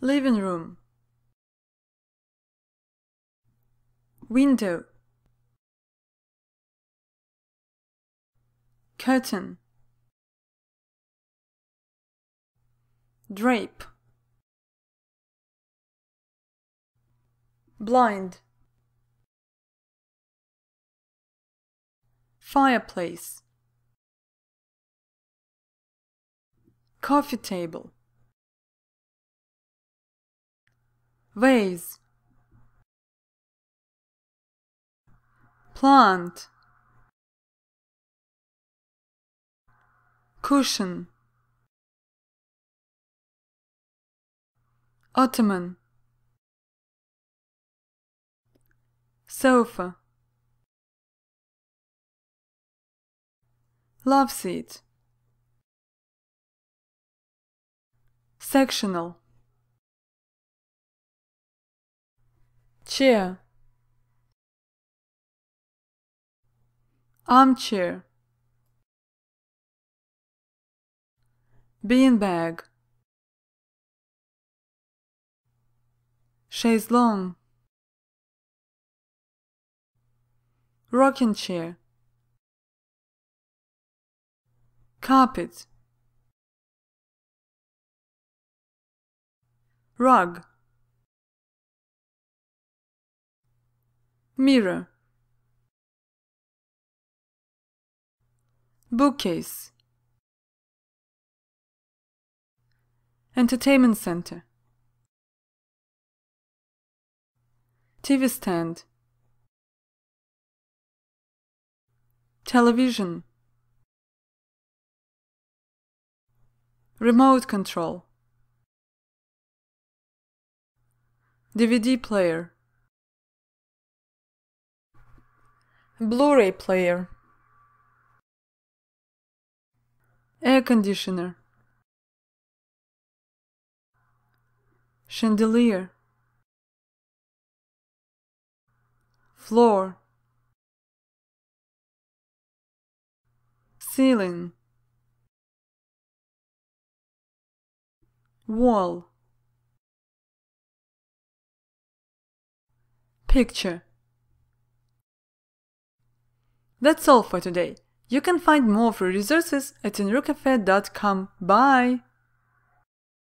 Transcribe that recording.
Living room. Window. Curtain. Drape. Blind. Fireplace. Coffee table. vase plant cushion ottoman sofa love seat sectional chair armchair beanbag chaise longue rocking chair carpet rug mirror bookcase entertainment center TV stand television remote control DVD player Blu-ray player Air conditioner Chandelier Floor Ceiling Wall Picture that's all for today. You can find more free resources at enrucafe.com. Bye!